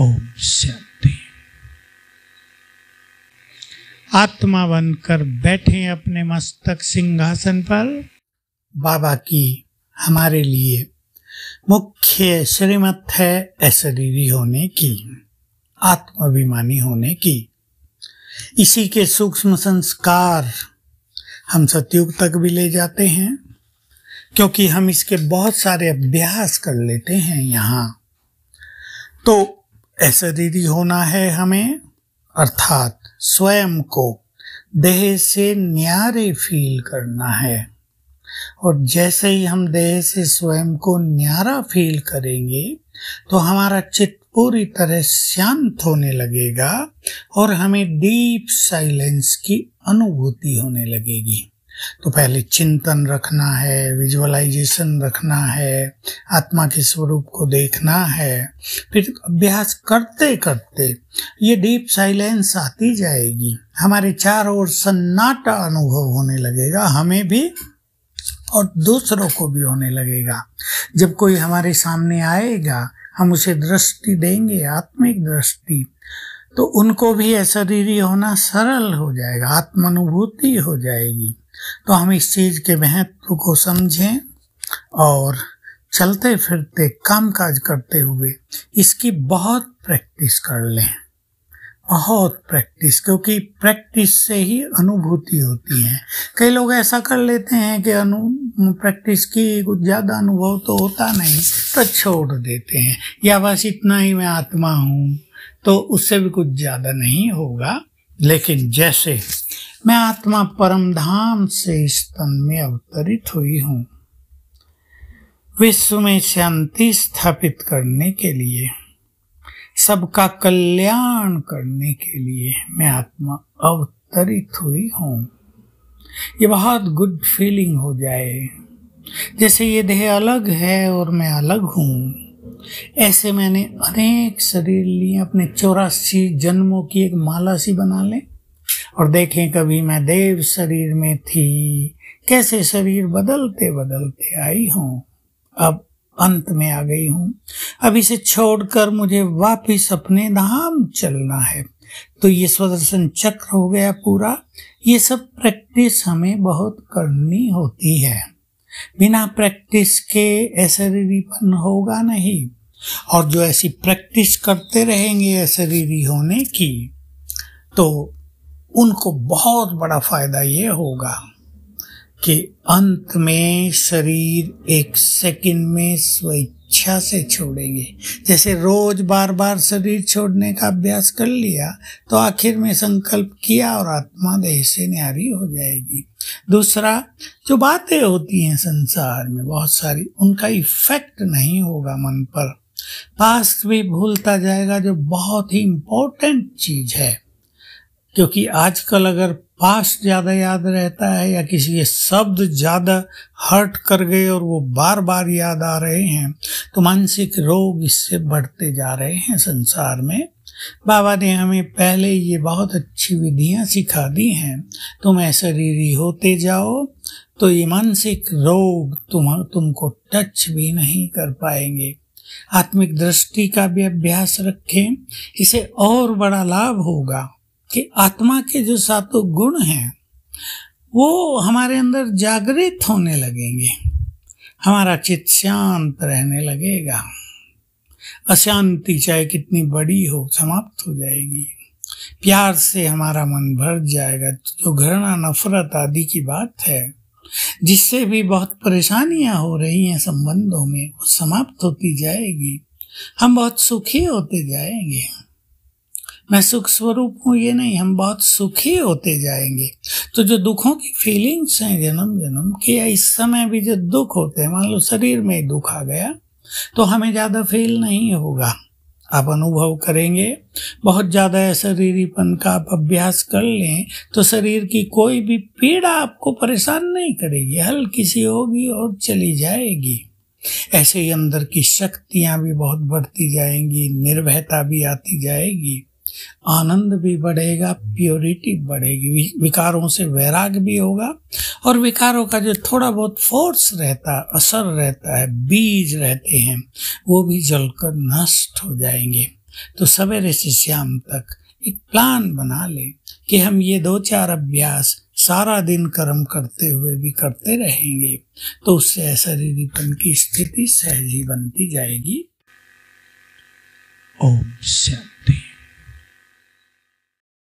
ओम शांति आत्मा बनकर बैठे अपने मस्तक सिंहासन पर बाबा की हमारे लिए मुख्य श्रीमत है ऐसरीरी होने की आत्माभिमानी होने की इसी के सूक्ष्म संस्कार हम सतयुग तक भी ले जाते हैं क्योंकि हम इसके बहुत सारे अभ्यास कर लेते हैं यहाँ तो ऐसरीरी होना है हमें अर्थात स्वयं को देह से न्यारे फील करना है और जैसे ही हम देह से स्वयं को न्यारा फील करेंगे तो हमारा चित्त पूरी तरह शांत होने लगेगा और हमें डीप साइलेंस की अनुभूति होने लगेगी तो पहले चिंतन रखना है विजुअलाइजेशन रखना है आत्मा के स्वरूप को देखना है फिर अभ्यास करते करते ये डीप साइलेंस आती जाएगी हमारे चार ओर सन्नाटा अनुभव होने लगेगा हमें भी और दूसरों को भी होने लगेगा जब कोई हमारे सामने आएगा हम उसे दृष्टि देंगे आत्मिक दृष्टि तो उनको भी ऐसा रीरी होना सरल हो जाएगा आत्मानुभूति हो जाएगी तो हम इस चीज़ के महत्व को समझें और चलते फिरते काम काज करते हुए इसकी बहुत प्रैक्टिस कर लें बहुत प्रैक्टिस क्योंकि प्रैक्टिस से ही अनुभूति होती है कई लोग ऐसा कर लेते हैं कि अनु प्रैक्टिस की कुछ ज़्यादा अनुभव तो होता नहीं तो छोड़ देते हैं या बस इतना ही मैं आत्मा हूँ तो उससे भी कुछ ज़्यादा नहीं होगा लेकिन जैसे मैं आत्मा परम धाम से इस तन में अवतरित हुई हूँ विश्व में शांति स्थापित करने के लिए सबका कल्याण करने के लिए मैं आत्मा अवतरित हुई हूँ ये बहुत गुड फीलिंग हो जाए जैसे ये देह अलग है और मैं अलग हूँ ऐसे मैंने अनेक शरीर लिए अपने चौरासी जन्मों की एक माला सी बना लें और देखें कभी मैं देव शरीर में थी कैसे शरीर बदलते बदलते आई हूँ अब अंत में आ गई हूँ अब इसे छोड़कर मुझे वापिस अपने धाम चलना है तो ये स्वदर्शन चक्र हो गया पूरा ये सब प्रैक्टिस हमें बहुत करनी होती है बिना प्रैक्टिस के असरीरीपन होगा नहीं और जो ऐसी प्रैक्टिस करते रहेंगे असरीरी होने की तो उनको बहुत बड़ा फायदा ये होगा कि अंत में शरीर एक सेकंड में स्वेच्छा से छोड़ेंगे जैसे रोज बार बार शरीर छोड़ने का अभ्यास कर लिया तो आखिर में संकल्प किया और आत्मा देह से न्यारी हो जाएगी दूसरा जो बातें होती हैं संसार में बहुत सारी उनका इफेक्ट नहीं होगा मन पर पास्ट भी भूलता जाएगा जो बहुत ही इम्पोर्टेंट चीज़ है क्योंकि आजकल अगर पास ज़्यादा याद रहता है या किसी के शब्द ज़्यादा हर्ट कर गए और वो बार बार याद आ रहे हैं तो मानसिक रोग इससे बढ़ते जा रहे हैं संसार में बाबा ने हमें पहले ये बहुत अच्छी विधियाँ सिखा दी हैं तुम ऐसा रीरी होते जाओ तो ये मानसिक रोग तुम तुमको टच भी नहीं कर पाएंगे आत्मिक दृष्टि का भी अभ्यास रखें इसे और बड़ा लाभ होगा कि आत्मा के जो सातों गुण हैं वो हमारे अंदर जागृत होने लगेंगे हमारा चित्त शांत रहने लगेगा अशांति चाहे कितनी बड़ी हो समाप्त हो जाएगी प्यार से हमारा मन भर जाएगा जो घृणा नफरत आदि की बात है जिससे भी बहुत परेशानियां हो रही हैं संबंधों में वो समाप्त होती जाएगी हम बहुत सुखी होते जाएंगे मैं सुख स्वरूप हूँ ये नहीं हम बहुत सुखी होते जाएंगे तो जो दुखों की फीलिंग्स हैं जन्म जन्म की या इस समय भी जो दुख होते हैं मान लो शरीर में दुख आ गया तो हमें ज़्यादा फील नहीं होगा आप अनुभव करेंगे बहुत ज़्यादा शरीरीपन का आप अभ्यास कर लें तो शरीर की कोई भी पीड़ा आपको परेशान नहीं करेगी हल्की सी होगी और चली जाएगी ऐसे ही अंदर की शक्तियाँ भी बहुत बढ़ती जाएंगी निर्भयता भी आती जाएगी आनंद भी बढ़ेगा प्योरिटी बढ़ेगी विकारों से वैराग भी होगा और विकारों का जो थोड़ा बहुत फोर्स रहता असर रहता है बीज रहते हैं वो भी जलकर नष्ट हो जाएंगे तो सवेरे से शाम तक एक प्लान बना ले कि हम ये दो चार अभ्यास सारा दिन कर्म करते हुए भी करते रहेंगे तो उससे ऐसा की स्थिति सहजी बनती जाएगी ओम शांति